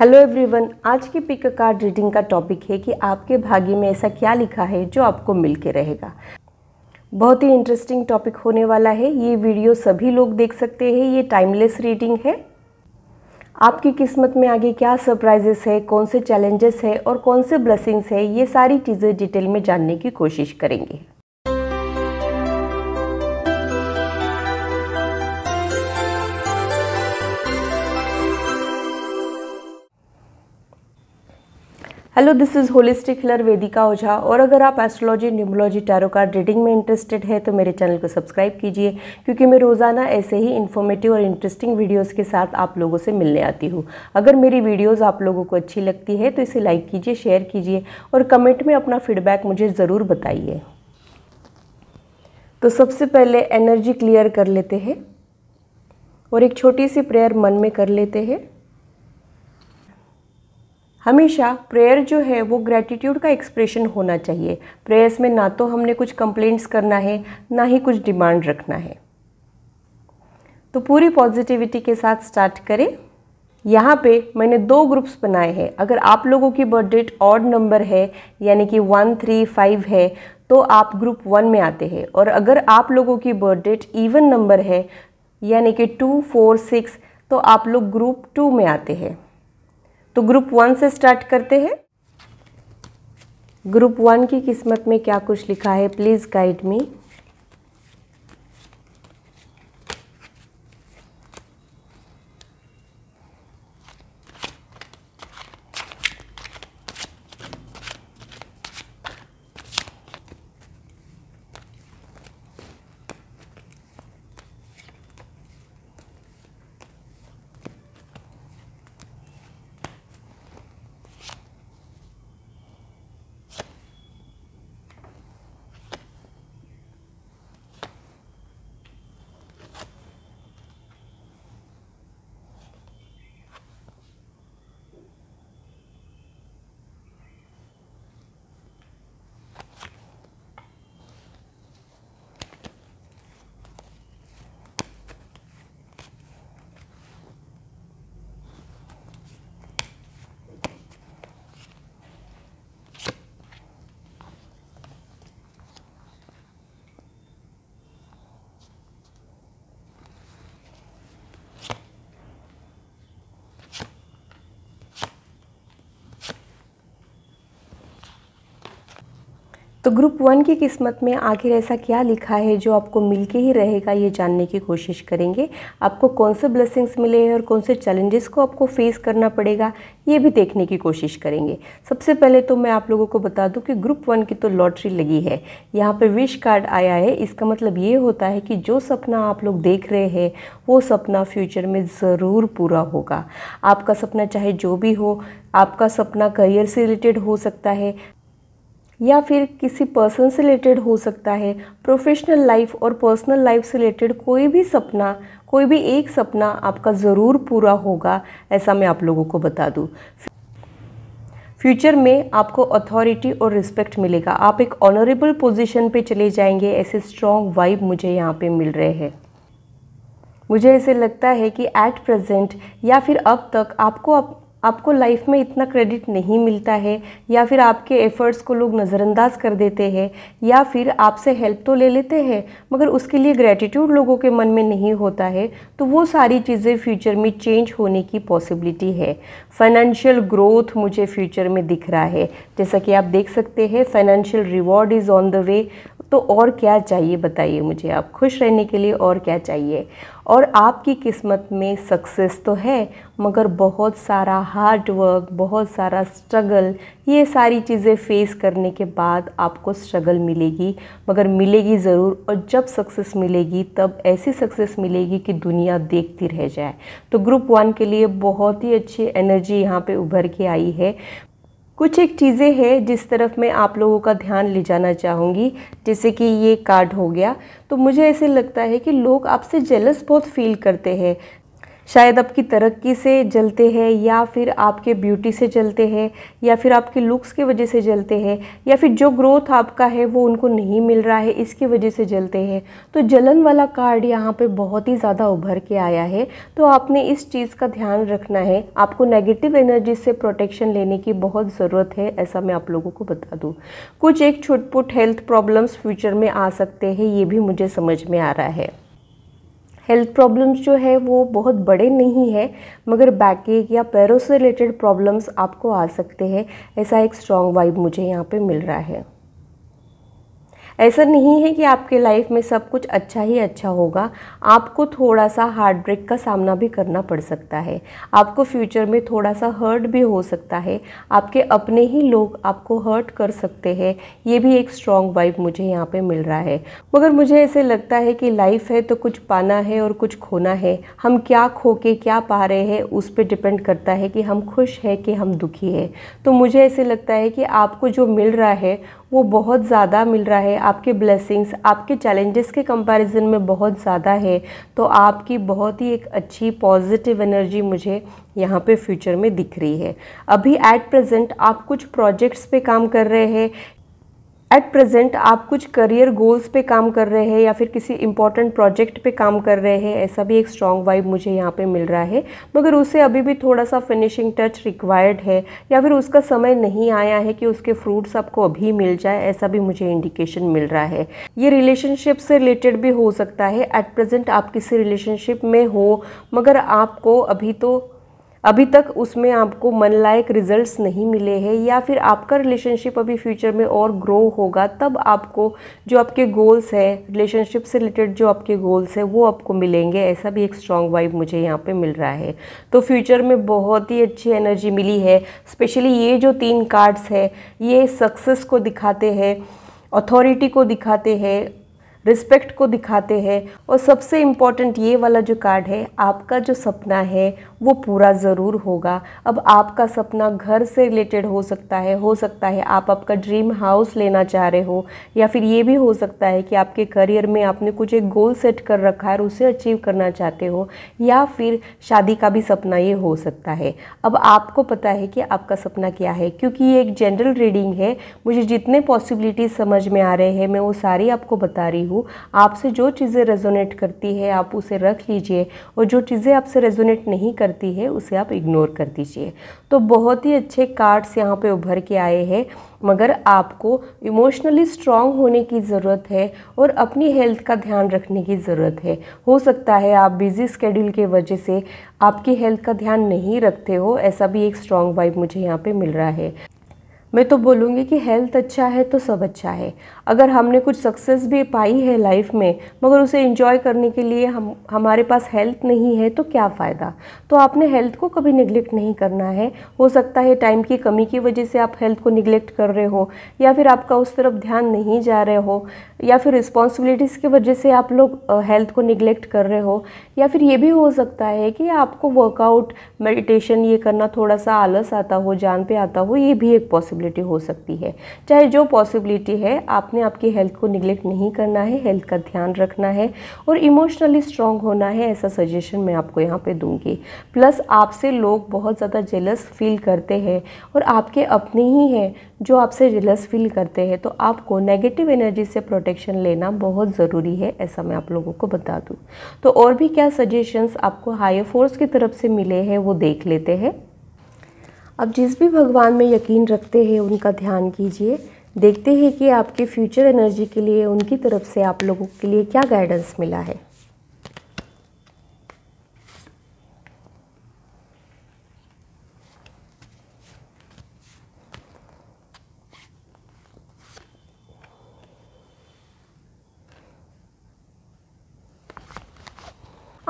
hello everyone आज की pick a card reading का टॉपिक है कि आपके भाग्य में ऐसा क्या लिखा है जो आपको मिल के रहेगा बहुत ही इंटरेस्टिंग टॉपिक होने वाला है ये वीडियो सभी लोग देख सकते हैं ये टाइमलेस रीडिंग है आपकी किस्मत में आगे क्या सरप्राइजेस है कौन से चैलेंजेस है और कौन से ब्लेसिंग्स है ये सारी चीज़ें डिटेल में जानने की कोशिश करेंगे hello this is holistic healer Vedika Ojha और अगर आप astrology numerology tarot card reading में इंटरेस्टेड है तो मेरे चैनल को सब्सक्राइब कीजिए क्योंकि मैं रोज़ाना ऐसे ही इन्फॉर्मेटिव और इंटरेस्टिंग वीडियोस के साथ आप लोगों से मिलने आती हूँ अगर मेरी वीडियोस आप लोगों को अच्छी लगती है तो इसे लाइक कीजिए शेयर कीजिए और कमेंट में अपना फीडबैक मुझे ज़रूर बताइए तो सबसे पहले एनर्जी क्लियर कर लेते हैं और एक छोटी सी प्रेयर मन में कर लेते हैं हमेशा प्रेयर जो है वो ग्रैटिट्यूड का एक्सप्रेशन होना चाहिए प्रेयर्स में ना तो हमने कुछ कंप्लेंट्स करना है ना ही कुछ डिमांड रखना है तो पूरी पॉजिटिविटी के साथ स्टार्ट करें यहाँ पे मैंने दो ग्रुप्स बनाए हैं अगर आप लोगों की बर्थ डेट ऑड नंबर है यानी कि वन थ्री फाइव है तो आप ग्रुप वन में आते हैं और अगर आप लोगों की बर्थ डेट इवन नंबर है यानी कि टू फोर सिक्स तो आप लोग ग्रुप टू में आते हैं तो ग्रुप वन से स्टार्ट करते हैं ग्रुप वन की किस्मत में क्या कुछ लिखा है प्लीज़ गाइड मी तो ग्रुप वन की किस्मत में आखिर ऐसा क्या लिखा है जो आपको मिल के ही रहेगा ये जानने की कोशिश करेंगे आपको कौन से ब्लेसिंग्स मिले हैं और कौन से चैलेंजेस को आपको फेस करना पड़ेगा ये भी देखने की कोशिश करेंगे सबसे पहले तो मैं आप लोगों को बता दूं कि ग्रुप वन की तो लॉटरी लगी है यहाँ पर विश कार्ड आया है इसका मतलब ये होता है कि जो सपना आप लोग देख रहे हैं वो सपना फ्यूचर में ज़रूर पूरा होगा आपका सपना चाहे जो भी हो आपका सपना करियर से रिलेटेड हो सकता है या फिर किसी पर्सन से रिलेटेड हो सकता है प्रोफेशनल लाइफ और पर्सनल लाइफ से रिलेटेड कोई भी सपना कोई भी एक सपना आपका ज़रूर पूरा होगा ऐसा मैं आप लोगों को बता दूँ फ्यूचर में आपको अथॉरिटी और रिस्पेक्ट मिलेगा आप एक ऑनरेबल पोजीशन पे चले जाएंगे ऐसे स्ट्रॉन्ग वाइब मुझे यहाँ पे मिल रहे हैं मुझे ऐसे लगता है कि एट प्रेजेंट या फिर अब तक आपको आप आपको लाइफ में इतना क्रेडिट नहीं मिलता है या फिर आपके एफ़र्ट्स को लोग नज़रअंदाज कर देते हैं या फिर आपसे हेल्प तो ले लेते हैं मगर उसके लिए ग्रेटिट्यूड लोगों के मन में नहीं होता है तो वो सारी चीज़ें फ्यूचर में चेंज होने की पॉसिबिलिटी है फाइनेंशियल ग्रोथ मुझे फ्यूचर में दिख रहा है जैसा कि आप देख सकते हैं financial reward is on the way तो और क्या चाहिए बताइए मुझे आप खुश रहने के लिए और क्या चाहिए और आपकी किस्मत में सक्सेस तो है मगर बहुत सारा हार्ड वर्क बहुत सारा स्ट्रगल ये सारी चीज़ें फेस करने के बाद आपको स्ट्रगल मिलेगी मगर मिलेगी ज़रूर और जब सक्सेस मिलेगी तब ऐसी सक्सेस मिलेगी कि दुनिया देखती रह जाए तो ग्रुप वन के लिए बहुत ही अच्छी एनर्जी यहाँ पे उभर के आई है कुछ एक चीज़ें हैं जिस तरफ मैं आप लोगों का ध्यान ले जाना चाहूँगी जैसे कि ये कार्ड हो गया तो मुझे ऐसे लगता है कि लोग आपसे जेलस बहुत फील करते हैं शायद आपकी तरक्की से जलते हैं या फिर आपके ब्यूटी से जलते हैं या फिर आपके लुक्स की वजह से जलते हैं या फिर जो ग्रोथ आपका है वो उनको नहीं मिल रहा है इसकी वजह से जलते हैं तो जलन वाला कार्ड यहाँ पे बहुत ही ज़्यादा उभर के आया है तो आपने इस चीज़ का ध्यान रखना है आपको नेगेटिव एनर्जी से प्रोटेक्शन लेने की बहुत ज़रूरत है ऐसा मैं आप लोगों को बता दूँ कुछ एक छुटपुट हेल्थ प्रॉब्लम्स फ्यूचर में आ सकते हैं ये भी मुझे समझ में आ रहा है हेल्थ प्रॉब्लम्स जो है वो बहुत बड़े नहीं है मगर बैक एक या पैरों से रिलेटेड प्रॉब्लम्स आपको आ सकते हैं ऐसा एक स्ट्रॉन्ग वाइब मुझे यहाँ पे मिल रहा है ऐसा नहीं है कि आपके लाइफ में सब कुछ अच्छा ही अच्छा होगा आपको थोड़ा सा हार्ट ब्रेक का सामना भी करना पड़ सकता है आपको फ्यूचर में थोड़ा सा हर्ट भी हो सकता है आपके अपने ही लोग आपको हर्ट कर सकते हैं ये भी एक स्ट्रॉन्ग वाइब मुझे यहाँ पे मिल रहा है मगर मुझे ऐसे लगता है कि लाइफ है तो कुछ पाना है और कुछ खोना है हम क्या खो के क्या पा रहे हैं उस पर डिपेंड करता है कि हम खुश है कि हम दुखी है तो मुझे ऐसे लगता है कि आपको जो मिल रहा है वो बहुत ज़्यादा मिल रहा है आपके ब्लेसिंग्स आपके चैलेंजेस के कंपैरिजन में बहुत ज़्यादा है तो आपकी बहुत ही एक अच्छी पॉजिटिव एनर्जी मुझे यहाँ पे फ्यूचर में दिख रही है अभी एट प्रेजेंट आप कुछ प्रोजेक्ट्स पे काम कर रहे हैं एट प्रेजेंट आप कुछ करियर गोल्स पे काम कर रहे हैं या फिर किसी इंपॉर्टेंट प्रोजेक्ट पे काम कर रहे हैं ऐसा भी एक स्ट्रॉन्ग वाइब मुझे यहाँ पे मिल रहा है मगर उसे अभी भी थोड़ा सा फिनिशिंग टच रिक्वायर्ड है या फिर उसका समय नहीं आया है कि उसके फ्रूट्स आपको अभी मिल जाए ऐसा भी मुझे इंडिकेशन मिल रहा है ये रिलेशनशिप से रिलेटेड भी हो सकता है एट प्रेजेंट आप किसी रिलेशनशिप में हो मगर आपको अभी तो अभी तक उसमें आपको मन लायक रिजल्ट्स नहीं मिले हैं या फिर आपका रिलेशनशिप अभी फ्यूचर में और ग्रो होगा तब आपको जो आपके गोल्स हैं रिलेशनशिप से रिलेटेड जो आपके गोल्स हैं वो आपको मिलेंगे ऐसा भी एक स्ट्रॉन्ग वाइब मुझे यहाँ पे मिल रहा है तो फ्यूचर में बहुत ही अच्छी एनर्जी मिली है स्पेशली ये जो तीन कार्ड्स है ये सक्सेस को दिखाते हैं अथॉरिटी को दिखाते हैं रिस्पेक्ट को दिखाते हैं और सबसे इम्पॉर्टेंट ये वाला जो कार्ड है आपका जो सपना है वो पूरा ज़रूर होगा अब आपका सपना घर से रिलेटेड हो सकता है हो सकता है आप आपका ड्रीम हाउस लेना चाह रहे हो या फिर ये भी हो सकता है कि आपके करियर में आपने कुछ एक गोल सेट कर रखा है और उसे अचीव करना चाहते हो या फिर शादी का भी सपना ये हो सकता है अब आपको पता है कि आपका सपना क्या है क्योंकि ये एक जनरल रीडिंग है मुझे जितने पॉसिबिलिटीज़ समझ में आ रहे हैं मैं वो सारी आपको बता रही हूँ आपसे जो चीज़ें रेजोनेट करती है आप उसे रख लीजिए और जो चीज़ें आपसे रेजोनेट नहीं कर करती है उसे आप इग्नोर कर दीजिए तो बहुत ही अच्छे कार्ड्स यहाँ पे उभर के आए हैं मगर आपको इमोशनली स्ट्रांग होने की ज़रूरत है और अपनी हेल्थ का ध्यान रखने की ज़रूरत है हो सकता है आप बिज़ी स्केड्यूल के वजह से आपकी हेल्थ का ध्यान नहीं रखते हो ऐसा भी एक स्ट्रांग वाइब मुझे यहाँ पे मिल रहा है मैं तो बोलूँगी कि हेल्थ अच्छा है तो सब अच्छा है अगर हमने कुछ सक्सेस भी पाई है लाइफ में मगर उसे इंजॉय करने के लिए हम हमारे पास हेल्थ नहीं है तो क्या फ़ायदा तो आपने हेल्थ को कभी निगलेक्ट नहीं करना है हो सकता है टाइम की कमी की वजह से आप हेल्थ को निगलेक्ट कर रहे हो या फिर आपका उस तरफ ध्यान नहीं जा रहे हो या फिर रिस्पॉन्सिबिलिटीज़ की वजह से आप लोग हेल्थ को निगलेक्ट कर रहे हो या फिर ये भी हो सकता है कि आपको वर्कआउट मेडिटेशन ये करना थोड़ा सा आलस आता हो जान पे आता हो ये भी एक पॉसिबल पॉसिबिलिटी हो सकती है चाहे जो पॉसिबिलिटी है आपने आपकी हेल्थ को निगलेक्ट नहीं करना है हेल्थ का ध्यान रखना है और इमोशनली स्ट्रांग होना है ऐसा सजेशन मैं आपको यहाँ पे दूंगी प्लस आपसे लोग बहुत ज़्यादा जेलस फील करते हैं और आपके अपने ही हैं जो आपसे जेलस फील करते हैं तो आपको नेगेटिव एनर्जी से प्रोटेक्शन लेना बहुत ज़रूरी है ऐसा मैं आप लोगों को बता दूँ तो और भी क्या सजेशंस आपको हायर फोर्स की तरफ से मिले हैं वो देख लेते हैं अब जिस भी भगवान में यकीन रखते हैं उनका ध्यान कीजिए देखते हैं कि आपके फ्यूचर एनर्जी के लिए उनकी तरफ से आप लोगों के लिए क्या गाइडेंस मिला है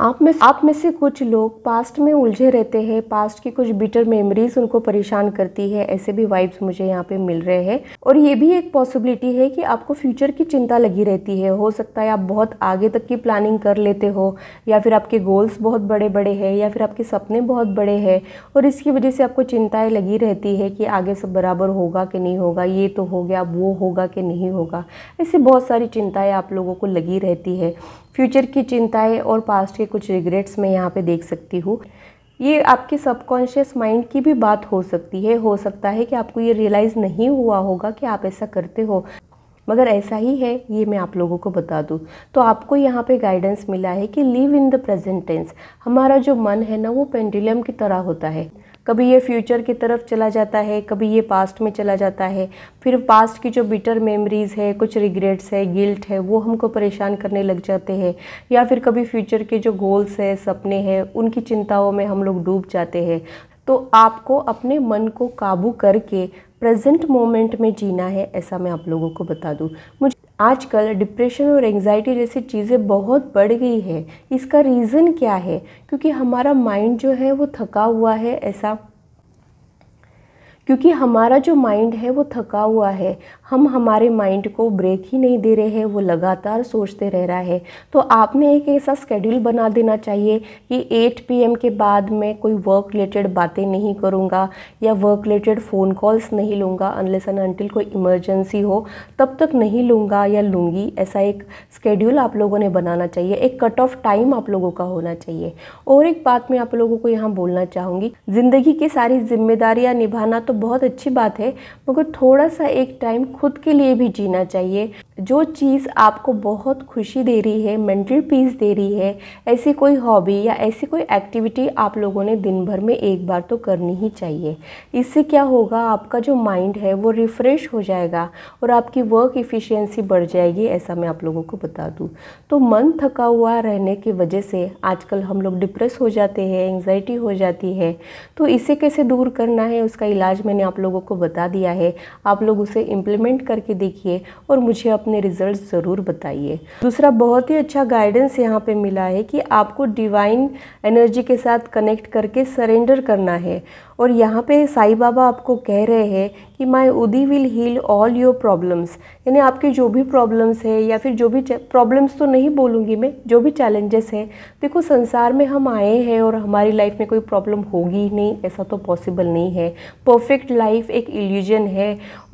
आप में आप में से कुछ लोग पास्ट में उलझे रहते हैं पास्ट की कुछ बिटर मेमोरीज उनको परेशान करती है ऐसे भी वाइब्स मुझे यहाँ पे मिल रहे हैं और ये भी एक पॉसिबिलिटी है कि आपको फ्यूचर की चिंता लगी रहती है हो सकता है आप बहुत आगे तक की प्लानिंग कर लेते हो या फिर आपके गोल्स बहुत बड़े बड़े हैं या फिर आपके सपने बहुत बड़े हैं और इसकी वजह से आपको चिंताएँ लगी रहती है कि आगे सब बराबर होगा कि नहीं होगा ये तो हो गया वो होगा कि नहीं होगा ऐसी बहुत सारी चिंताएँ आप लोगों को लगी रहती है फ्यूचर की चिंताएं और पास्ट के कुछ रिग्रेट्स मैं यहाँ पे देख सकती हूँ ये आपके सबकॉन्शियस माइंड की भी बात हो सकती है हो सकता है कि आपको ये रियलाइज़ नहीं हुआ होगा कि आप ऐसा करते हो मगर ऐसा ही है ये मैं आप लोगों को बता दूँ तो आपको यहाँ पे गाइडेंस मिला है कि live in the present tense हमारा जो मन है ना वो पेंडुलम की तरह होता है कभी ये फ्यूचर की तरफ चला जाता है कभी ये पास्ट में चला जाता है फिर पास्ट की जो बिटर मेमोरीज़ है कुछ रिग्रेट्स है गिल्ट है वो हमको परेशान करने लग जाते हैं या फिर कभी फ्यूचर के जो गोल्स है सपने हैं उनकी चिंताओं में हम लोग डूब जाते हैं तो आपको अपने मन को काबू करके प्रेजेंट मोमेंट में जीना है ऐसा मैं आप लोगों को बता दूँ मुझे आजकल डिप्रेशन और एंग्जाइटी जैसी चीज़ें बहुत बढ़ गई है इसका रीज़न क्या है क्योंकि हमारा माइंड जो है वो थका हुआ है ऐसा क्योंकि हमारा जो माइंड है वो थका हुआ है हम हमारे माइंड को ब्रेक ही नहीं दे रहे हैं वो लगातार सोचते रह रहा है तो आपने एक ऐसा स्केड्यूल बना देना चाहिए कि 8 पीएम के बाद मैं कोई वर्क रिलेटेड बातें नहीं करूँगा या वर्क रिलेटेड फ़ोन कॉल्स नहीं लूँगा अनलेस एंड अनटिल कोई इमरजेंसी हो तब तक नहीं लूँगा या लूँगी ऐसा एक स्केड्यूल आप लोगों ने बनाना चाहिए एक कट ऑफ टाइम आप लोगों का होना चाहिए और एक बात मैं आप लोगों को यहाँ बोलना चाहूँगी ज़िंदगी की सारी जिम्मेदारियाँ निभाना तो बहुत अच्छी बात है मगर थोड़ा सा एक टाइम खुद के लिए भी जीना चाहिए जो चीज़ आपको बहुत खुशी दे रही है मेंटल पीस दे रही है ऐसी कोई हॉबी या ऐसी कोई एक्टिविटी आप लोगों ने दिन भर में एक बार तो करनी ही चाहिए इससे क्या होगा आपका जो माइंड है वो रिफ़्रेश हो जाएगा और आपकी वर्क इफ़िशेंसी बढ़ जाएगी ऐसा मैं आप लोगों को बता दूँ तो मन थका हुआ रहने की वजह से आजकल हम लोग डिप्रेस हो जाते हैं एंग्जाइटी हो जाती है तो इसे कैसे दूर करना है उसका इलाज मैंने आप लोगों को बता दिया है आप लोग उसे इम्प्लीमेंट करके देखिए और मुझे अपने रिजल्ट ज़रूर बताइए दूसरा बहुत ही अच्छा गाइडेंस यहाँ पे मिला है कि आपको डिवाइन एनर्जी के साथ कनेक्ट करके सरेंडर करना है और यहाँ पे साईं बाबा आपको कह रहे हैं कि my Udi will heal all your problems यानी आपके जो भी प्रॉब्लम्स है या फिर जो भी प्रॉब्लम्स तो नहीं बोलूँगी मैं जो भी चैलेंजेस हैं देखो संसार में हम आए हैं और हमारी लाइफ में कोई प्रॉब्लम होगी नहीं ऐसा तो पॉसिबल नहीं है परफेक्ट लाइफ एक इल्यूजन है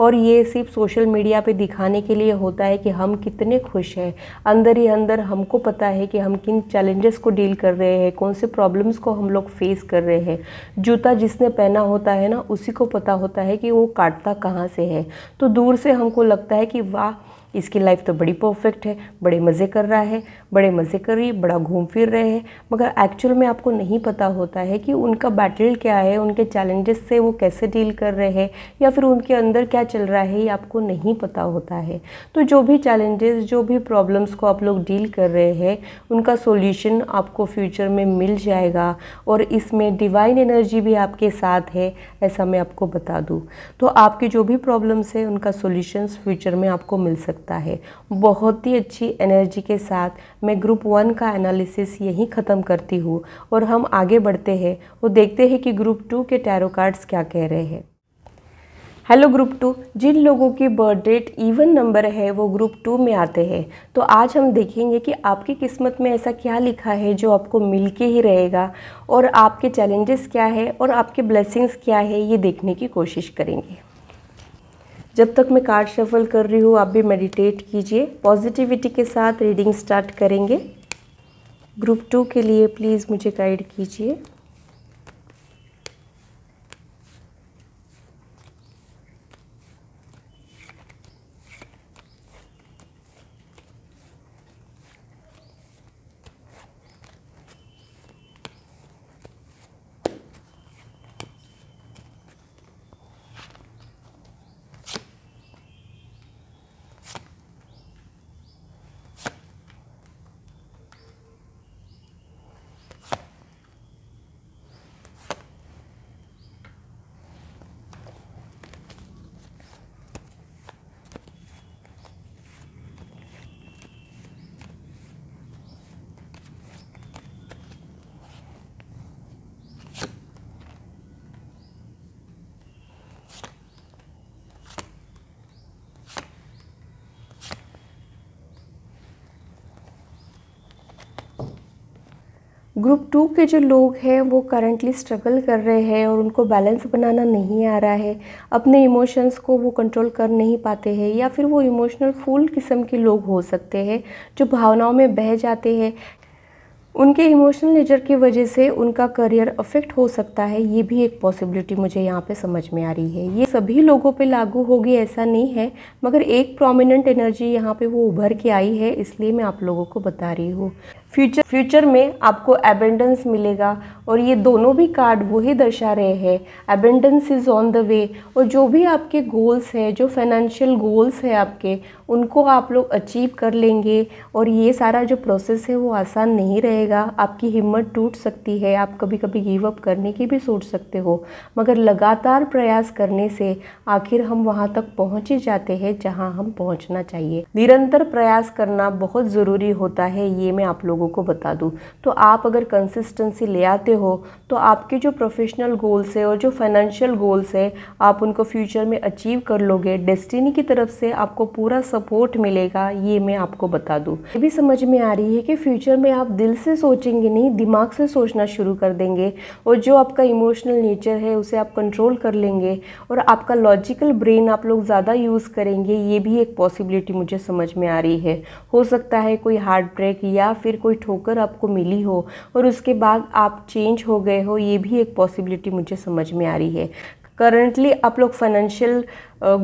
और ये सिर्फ सोशल मीडिया पर दिखाने के लिए होता है कि हम कितने खुश हैं अंदर ही अंदर हमको पता है कि हम किन चैलेंजेस को डील कर रहे हैं कौन से प्रॉब्लम्स को हम लोग फेस कर रहे हैं जूता जिसने पहना होता है ना उसी को पता होता है कि वो काटता कहाँ से है तो दूर से हमको लगता है कि वाह इसकी लाइफ तो बड़ी परफेक्ट है बड़े मज़े कर रहा है बड़े मज़े कर रही बड़ा घूम फिर रहे हैं मगर एक्चुअल में आपको नहीं पता होता है कि उनका बैटल क्या है उनके चैलेंजेस से वो कैसे डील कर रहे हैं या फिर उनके अंदर क्या चल रहा है ये आपको नहीं पता होता है तो जो भी चैलेंजेस जो भी प्रॉब्लम्स को आप लोग डील कर रहे हैं उनका सोल्यूशन आपको फ्यूचर में मिल जाएगा और इसमें डिवाइन एनर्जी भी आपके साथ है ऐसा मैं आपको बता दूँ तो आपकी जो भी प्रॉब्लम्स है उनका सोल्यूशंस फ्यूचर में आपको मिल सकता है बहुत ही अच्छी एनर्जी के साथ मैं ग्रुप वन का एनालिसिस यहीं ख़त्म करती हूँ और हम आगे बढ़ते हैं वो देखते हैं कि ग्रुप टू के टैरो कार्ड्स क्या कह रहे हैं हेलो ग्रुप टू जिन लोगों की बर्थ डेट इवन नंबर है वो ग्रुप टू में आते हैं तो आज हम देखेंगे कि आपकी किस्मत में ऐसा क्या लिखा है जो आपको मिल के ही रहेगा और आपके चैलेंजेस क्या है और आपके ब्लेसिंग्स क्या है ये देखने की कोशिश करेंगे जब तक मैं कार्ड शफल कर रही हूँ आप भी मेडिटेट कीजिए पॉजिटिविटी के साथ रीडिंग स्टार्ट करेंगे ग्रुप टू के लिए प्लीज़ मुझे गाइड कीजिए ग्रुप टू के जो लोग हैं वो करंटली स्ट्रगल कर रहे हैं और उनको बैलेंस बनाना नहीं आ रहा है अपने इमोशंस को वो कंट्रोल कर नहीं पाते हैं या फिर वो इमोशनल फूल किस्म के लोग हो सकते हैं जो भावनाओं में बह जाते हैं उनके इमोशनल नेचर की वजह से उनका करियर अफेक्ट हो सकता है ये भी एक पॉसिबिलिटी मुझे यहाँ पे समझ में आ रही है ये सभी लोगों पे लागू होगी ऐसा नहीं है मगर एक प्रोमिनेंट एनर्जी यहाँ पे वो उभर के आई है इसलिए मैं आप लोगों को बता रही हूँ फ्यूचर फ्यूचर में आपको एबेंडेंस मिलेगा और ये दोनों भी कार्ड वही दर्शा रहे हैं abundance is on the way और जो भी आपके गोल्स हैं जो फाइनेंशियल गोल्स हैं आपके उनको आप लोग अचीव कर लेंगे और ये सारा जो प्रोसेस है वो आसान नहीं रहेगा आपकी हिम्मत टूट सकती है आप कभी कभी गिव अप करने की भी सोच सकते हो मगर लगातार प्रयास करने से आखिर हम वहाँ तक पहुँच ही जाते हैं जहाँ हम पहुँचना चाहिए निरंतर प्रयास करना बहुत ज़रूरी होता है ये मैं आप लोगों को बता दूँ तो आप अगर कंसिस्टेंसी ले आते हो तो आपके जो प्रोफेशनल गोल्स है और जो फाइनेंशियल गोल्स है आप उनको फ्यूचर में अचीव कर लोगे डेस्टिनी की तरफ से आपको पूरा सपोर्ट मिलेगा ये मैं आपको बता दूँ ये भी समझ में आ रही है कि फ्यूचर में आप दिल से सोचेंगे नहीं दिमाग से सोचना शुरू कर देंगे और जो आपका इमोशनल नेचर है उसे आप कंट्रोल कर लेंगे और आपका लॉजिकल ब्रेन आप लोग ज़्यादा यूज़ करेंगे ये भी एक पॉसिबिलिटी मुझे समझ में आ रही है हो सकता है कोई हार्ट ब्रेक या फिर कोई ठोकर आपको मिली हो और उसके बाद आप चेंज हो गए हो ये भी एक पॉसिबिलिटी मुझे समझ में आ रही है करंटली आप लोग फाइनेंशियल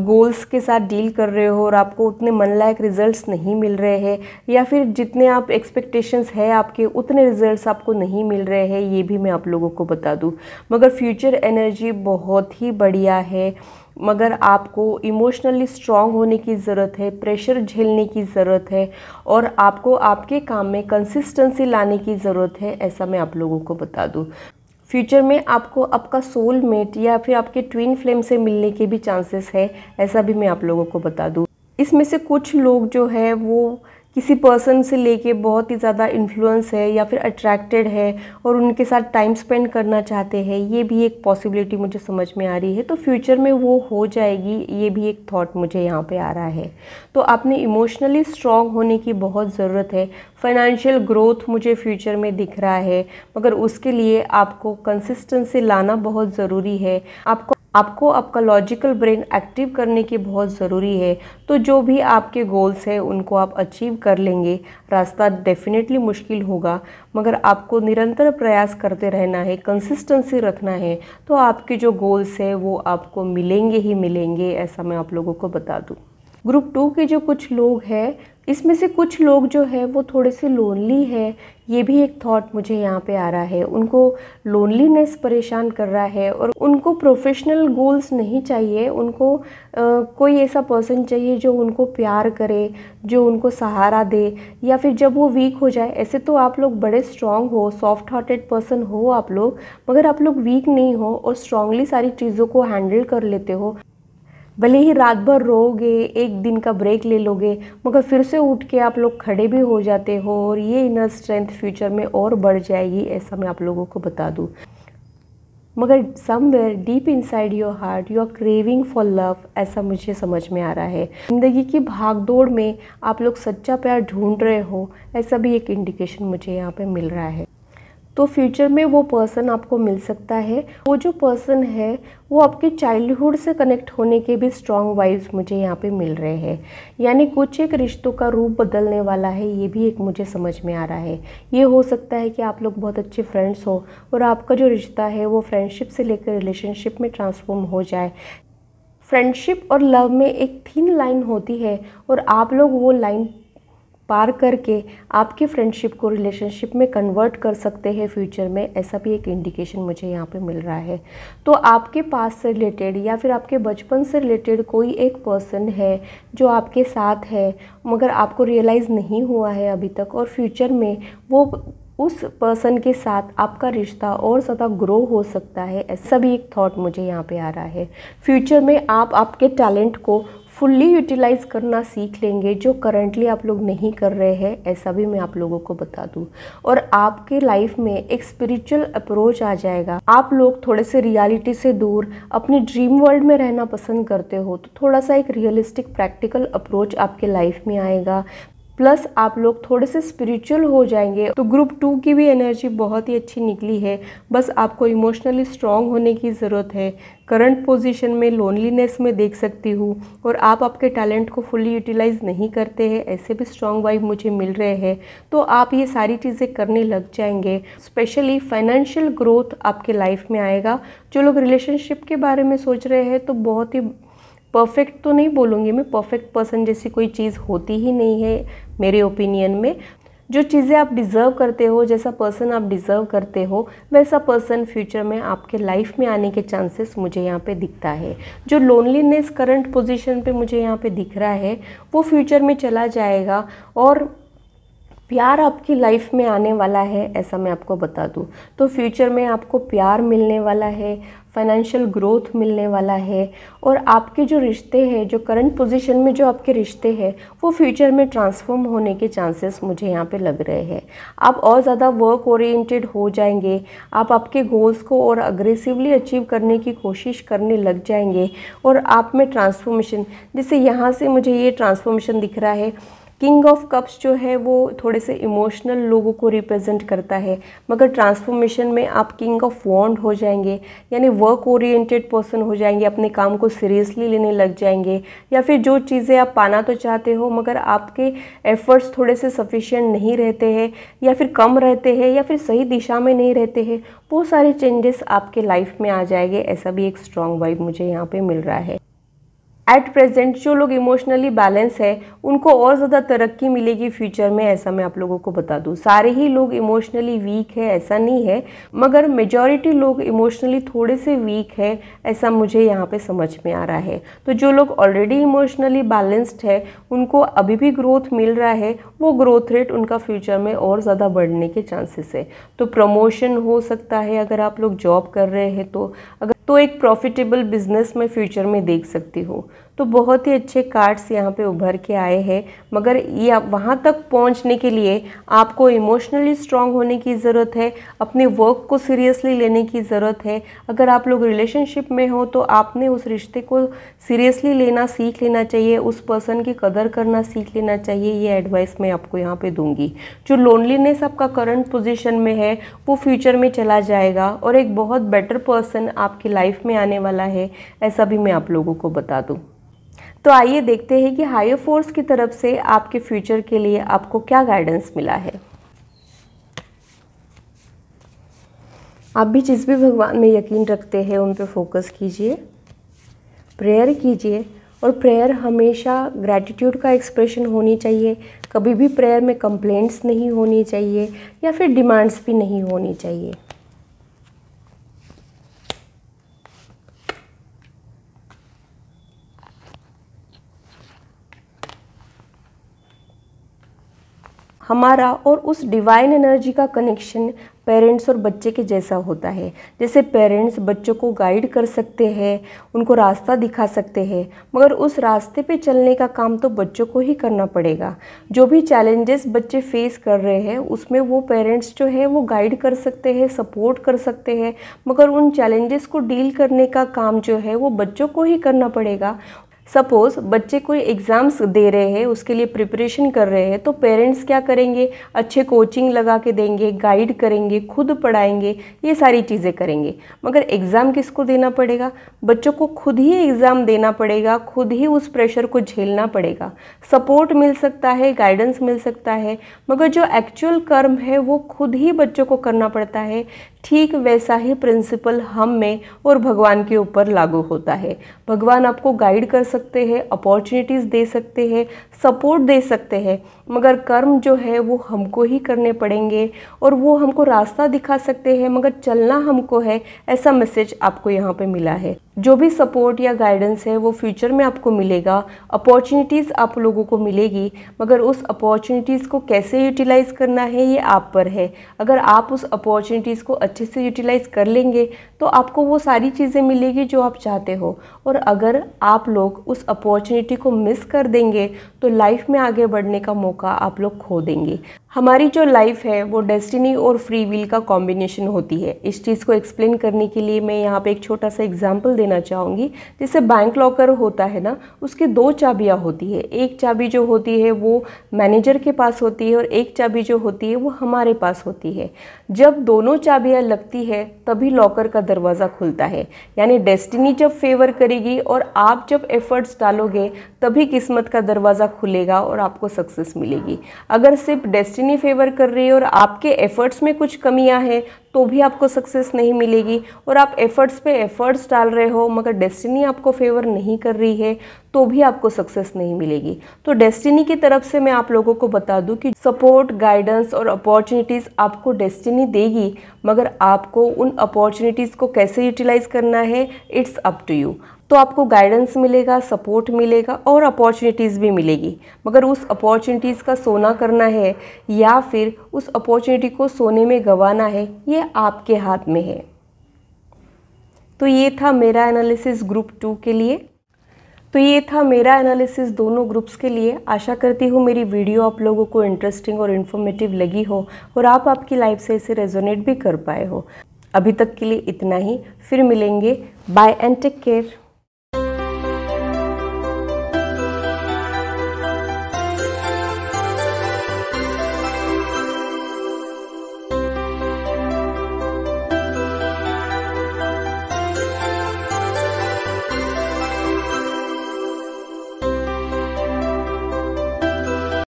गोल्स के साथ डील कर रहे हो और आपको उतने मन लायक रिजल्ट्स नहीं मिल रहे हैं या फिर जितने आप एक्सपेक्टेशंस है आपके उतने रिजल्ट्स आपको नहीं मिल रहे हैं ये भी मैं आप लोगों को बता दूँ मगर फ्यूचर एनर्जी बहुत ही बढ़िया है मगर आपको इमोशनली स्ट्रांग होने की ज़रूरत है प्रेशर झेलने की ज़रूरत है और आपको आपके काम में कंसिस्टेंसी लाने की ज़रूरत है ऐसा मैं आप लोगों को बता दूँ फ्यूचर में आपको आपका सोल मेट या फिर आपके ट्विन फ्लेम से मिलने के भी चांसेस है ऐसा भी मैं आप लोगों को बता दूँ इसमें से कुछ लोग जो है वो किसी पर्सन से लेके बहुत ही ज़्यादा इन्फ्लुएंस है या फिर अट्रैक्टेड है और उनके साथ टाइम स्पेंड करना चाहते हैं ये भी एक पॉसिबिलिटी मुझे समझ में आ रही है तो फ्यूचर में वो हो जाएगी ये भी एक थॉट मुझे यहाँ पे आ रहा है तो आपने इमोशनली स्ट्रॉन्ग होने की बहुत ज़रूरत है फाइनेंशियल ग्रोथ मुझे फ्यूचर में दिख रहा है मगर उसके लिए आपको कंसिस्टेंसी लाना बहुत ज़रूरी है आपको आपको आपका लॉजिकल ब्रेन एक्टिव करने की बहुत ज़रूरी है तो जो भी आपके गोल्स हैं उनको आप अचीव कर लेंगे रास्ता डेफिनेटली मुश्किल होगा मगर आपको निरंतर प्रयास करते रहना है कंसिस्टेंसी रखना है तो आपके जो गोल्स हैं वो आपको मिलेंगे ही मिलेंगे ऐसा मैं आप लोगों को बता दूँ ग्रुप टू के जो कुछ लोग हैं इसमें से कुछ लोग जो है वो थोड़े से लोनली है ये भी एक थॉट मुझे यहाँ पे आ रहा है उनको लोनलीनेस परेशान कर रहा है और उनको प्रोफेशनल गोल्स नहीं चाहिए उनको आ, कोई ऐसा पर्सन चाहिए जो उनको प्यार करे जो उनको सहारा दे या फिर जब वो वीक हो जाए ऐसे तो आप लोग बड़े स्ट्रांग हो सॉफ्ट हार्टेड पर्सन हो आप लोग मगर आप लोग वीक नहीं हो और स्ट्रांगली सारी चीज़ों को हैंडल कर लेते हो भले ही रात भर रोओगे एक दिन का ब्रेक ले लोगे मगर फिर से उठ के आप लोग खड़े भी हो जाते हो और ये इनर स्ट्रेंथ फ्यूचर में और बढ़ जाएगी ऐसा मैं आप लोगों को बता दूँ मगर somewhere deep inside your heart you are craving for love ऐसा मुझे समझ में आ रहा है ज़िंदगी की भागदौड़ में आप लोग सच्चा प्यार ढूंढ रहे हो ऐसा भी एक इंडिकेशन मुझे यहाँ पे मिल रहा है तो फ्यूचर में वो पर्सन आपको मिल सकता है वो जो पर्सन है वो आपके चाइल्डहुड से कनेक्ट होने के भी स्ट्रॉन्ग वाइब्स मुझे यहाँ पे मिल रहे हैं यानी कुछ एक रिश्तों का रूप बदलने वाला है ये भी एक मुझे समझ में आ रहा है ये हो सकता है कि आप लोग बहुत अच्छे फ्रेंड्स हो और आपका जो रिश्ता है वो फ्रेंडशिप से लेकर रिलेशनशिप में ट्रांसफॉर्म हो जाए फ्रेंडशिप और लव में एक थीन लाइन होती है और आप लोग वो लाइन पार करके आपकी फ्रेंडशिप को रिलेशनशिप में कन्वर्ट कर सकते हैं फ्यूचर में ऐसा भी एक इंडिकेशन मुझे यहाँ पे मिल रहा है तो आपके पास से रिलेटेड या फिर आपके बचपन से रिलेटेड कोई एक पर्सन है जो आपके साथ है मगर आपको रियलाइज़ नहीं हुआ है अभी तक और फ्यूचर में वो उस पर्सन के साथ आपका रिश्ता और ज़्यादा ग्रो हो सकता है ऐसा भी एक थॉट मुझे यहाँ पे आ रहा है फ्यूचर में आप आपके टैलेंट को फुल्ली यूटिलाइज़ करना सीख लेंगे जो करंटली आप लोग नहीं कर रहे हैं ऐसा भी मैं आप लोगों को बता दूं और आपके लाइफ में एक स्पिरिचुअल अप्रोच आ जाएगा आप लोग थोड़े से रियलिटी से दूर अपने ड्रीम वर्ल्ड में रहना पसंद करते हो तो थोड़ा सा एक रियलिस्टिक प्रैक्टिकल अप्रोच आपके लाइफ में आएगा प्लस आप लोग थोड़े से स्पिरिचुअल हो जाएंगे तो ग्रुप टू की भी एनर्जी बहुत ही अच्छी निकली है बस आपको इमोशनली स्ट्रांग होने की ज़रूरत है करंट पोजीशन में लोनलीनेस में देख सकती हूँ और आप आपके टैलेंट को फुली यूटिलाइज नहीं करते हैं ऐसे भी स्ट्रांग वाइब मुझे मिल रहे हैं तो आप ये सारी चीज़ें करने लग जाएंगे स्पेशली फाइनेंशियल ग्रोथ आपके लाइफ में आएगा जो लोग रिलेशनशिप के बारे में सोच रहे हैं तो बहुत ही परफेक्ट तो नहीं बोलूँगी मैं परफेक्ट पर्सन जैसी कोई चीज़ होती ही नहीं है मेरे ओपिनियन में जो चीज़ें आप डिज़र्व करते हो जैसा पर्सन आप डिज़र्व करते हो वैसा पर्सन फ्यूचर में आपके लाइफ में आने के चांसेस मुझे यहाँ पे दिखता है जो लोनलीनेस करंट पोजीशन पे मुझे यहाँ पे दिख रहा है वो फ्यूचर में चला जाएगा और प्यार आपकी लाइफ में आने वाला है ऐसा मैं आपको बता दूं तो फ्यूचर में आपको प्यार मिलने वाला है फाइनेंशियल ग्रोथ मिलने वाला है और आपके जो रिश्ते हैं जो करंट पोजीशन में जो आपके रिश्ते हैं वो फ्यूचर में ट्रांसफॉर्म होने के चांसेस मुझे यहाँ पे लग रहे हैं आप और ज़्यादा वर्क ओरिएंटेड हो जाएंगे आप आपके गोल्स को और अग्रेसिवली अचीव करने की कोशिश करने लग जाएंगे और आप में ट्रांसफॉर्मेशन जैसे यहाँ से मुझे ये ट्रांसफॉर्मेशन दिख रहा है किंग ऑफ कप्स जो है वो थोड़े से इमोशनल लोगों को रिप्रेजेंट करता है मगर ट्रांसफॉर्मेशन में आप किंग ऑफ वॉन्ड हो जाएंगे यानी वर्क ओरिएंटेड पर्सन हो जाएंगे अपने काम को सीरियसली लेने लग जाएंगे या फिर जो चीज़ें आप पाना तो चाहते हो मगर आपके एफ़र्ट्स थोड़े से सफिशियंट नहीं रहते हैं या फिर कम रहते हैं या फिर सही दिशा में नहीं रहते हैं वो सारे चेंजेस आपके लाइफ में आ जाएंगे ऐसा भी एक स्ट्रॉन्ग वाइब मुझे यहाँ पर मिल रहा है एट प्रेजेंट जो लोग इमोशनली बैलेंस है उनको और ज़्यादा तरक्की मिलेगी फ्यूचर में ऐसा मैं आप लोगों को बता दूँ सारे ही लोग इमोशनली वीक है ऐसा नहीं है मगर मेजॉरिटी लोग इमोशनली थोड़े से वीक है ऐसा मुझे यहाँ पे समझ में आ रहा है तो जो लोग ऑलरेडी इमोशनली बैलेंस्ड है उनको अभी भी ग्रोथ मिल रहा है वो ग्रोथ रेट उनका फ्यूचर में और ज़्यादा बढ़ने के चांसेस है तो प्रमोशन हो सकता है अगर आप लोग जॉब कर रहे हैं तो अगर तो एक प्रॉफिटेबल बिजनेस में फ्यूचर में देख सकती हूँ तो बहुत ही अच्छे कार्ड्स यहाँ पे उभर के आए हैं मगर ये वहाँ तक पहुँचने के लिए आपको इमोशनली स्ट्रांग होने की ज़रूरत है अपने वर्क को सीरियसली लेने की ज़रूरत है अगर आप लोग रिलेशनशिप में हो तो आपने उस रिश्ते को सीरियसली लेना सीख लेना चाहिए उस पर्सन की कदर करना सीख लेना चाहिए ये एडवाइस मैं आपको यहाँ पर दूंगी जो लोनलीनेस आपका करंट पोजिशन में है वो फ्यूचर में चला जाएगा और एक बहुत बेटर पर्सन आपकी लाइफ में आने वाला है ऐसा भी मैं आप लोगों को बता दूँ तो आइए देखते हैं कि हायर फोर्स की तरफ से आपके फ्यूचर के लिए आपको क्या गाइडेंस मिला है आप भी जिस भी भगवान में यकीन रखते हैं उन पर फोकस कीजिए प्रेयर कीजिए और प्रेयर हमेशा ग्रैटिट्यूड का एक्सप्रेशन होनी चाहिए कभी भी प्रेयर में कंप्लेंट्स नहीं होनी चाहिए या फिर डिमांड्स भी नहीं होनी चाहिए हमारा और उस डिवाइन एनर्जी का कनेक्शन पेरेंट्स और बच्चे के जैसा होता है जैसे पेरेंट्स बच्चों को गाइड कर सकते हैं उनको रास्ता दिखा सकते हैं मगर उस रास्ते पे चलने का काम तो बच्चों को ही करना पड़ेगा जो भी चैलेंजेस बच्चे फेस कर रहे हैं उसमें वो पेरेंट्स जो है वो गाइड कर सकते हैं सपोर्ट कर सकते हैं मगर उन चैलेंजेस को डील करने का काम जो है वो बच्चों को ही करना पड़ेगा सपोज़ बच्चे कोई एग्ज़ाम्स दे रहे हैं उसके लिए प्रिपरेशन कर रहे हैं तो पेरेंट्स क्या करेंगे अच्छे कोचिंग लगा के देंगे गाइड करेंगे खुद पढ़ाएंगे ये सारी चीज़ें करेंगे मगर एग्ज़ाम किसको देना पड़ेगा बच्चों को खुद ही एग्ज़ाम देना पड़ेगा खुद ही उस प्रेशर को झेलना पड़ेगा सपोर्ट मिल सकता है गाइडेंस मिल सकता है मगर जो एक्चुअल कर्म है वो खुद ही बच्चों को करना पड़ता है ठीक वैसा ही प्रिंसिपल हम में और भगवान के ऊपर लागू होता है भगवान आपको गाइड कर सकते सकते हैं अपॉर्चुनिटीज़ दे सकते हैं सपोर्ट दे सकते हैं मगर कर्म जो है वो हमको ही करने पड़ेंगे और वो हमको रास्ता दिखा सकते हैं मगर चलना हमको है ऐसा मैसेज आपको यहाँ पे मिला है जो भी सपोर्ट या गाइडेंस है वो फ्यूचर में आपको मिलेगा अपॉर्चुनिटीज़ आप लोगों को मिलेगी मगर उस अपॉर्चुनिटीज़ को कैसे यूटिलाइज़ करना है ये आप पर है अगर आप उस अपॉर्चुनिटीज़ को अच्छे से यूटिलाइज़ कर लेंगे तो आपको वो सारी चीज़ें मिलेगी जो आप चाहते हो और अगर आप लोग उस अपॉर्चुनिटी को मिस कर देंगे तो लाइफ में आगे बढ़ने का मौका आप लोग खो देंगे हमारी जो लाइफ है वो डेस्टिनी और फ्री विल का कॉम्बिनेशन होती है इस चीज़ को एक्सप्लेन करने के लिए मैं यहाँ पे एक छोटा सा एग्जांपल देना चाहूँगी जैसे बैंक लॉकर होता है ना उसकी दो चाबियाँ होती है एक चाबी जो होती है वो मैनेजर के पास होती है और एक चाबी जो होती है वो हमारे पास होती है जब दोनों चाबियाँ लगती है तभी लॉकर का दरवाज़ा खुलता है यानी डेस्टिनी जब फेवर करेगी और आप जब एफर्ट्स डालोगे तभी किस्मत का दरवाज़ा खुलेगा और आपको सक्सेस मिलेगी अगर सिर्फ डेस्टिनी डेस्टिनी फेवर कर रही है और आपके एफर्ट्स में कुछ कमियां हैं तो भी आपको सक्सेस नहीं मिलेगी और आप एफर्ट्स पे एफर्ट्स डाल रहे हो मगर डेस्टिनी आपको फेवर नहीं कर रही है तो भी आपको सक्सेस नहीं मिलेगी तो डेस्टिनी की तरफ से मैं आप लोगों को बता दूं कि सपोर्ट गाइडेंस और अपॉर्चुनिटीज़ आपको डेस्टिनी देगी मगर आपको उन अपॉर्चुनिटीज़ को कैसे यूटिलाइज़ करना है इट्स अप टू यू तो आपको गाइडेंस मिलेगा सपोर्ट मिलेगा और अपॉर्चुनिटीज़ भी मिलेगी मगर उस अपॉर्चुनिटीज़ का सोना करना है या फिर उस अपॉर्चुनिटी को सोने में गंवाना है ये आपके हाथ में है तो ये था मेरा एनालिसिस ग्रुप टू के लिए तो ये था मेरा एनालिसिस दोनों ग्रुप्स के लिए आशा करती हूँ मेरी वीडियो आप लोगों को इंटरेस्टिंग और इन्फॉर्मेटिव लगी हो और आप आपकी लाइफ से इसे रेजोनेट भी कर पाए हो अभी तक के लिए इतना ही फिर मिलेंगे बाय एंड टेक केयर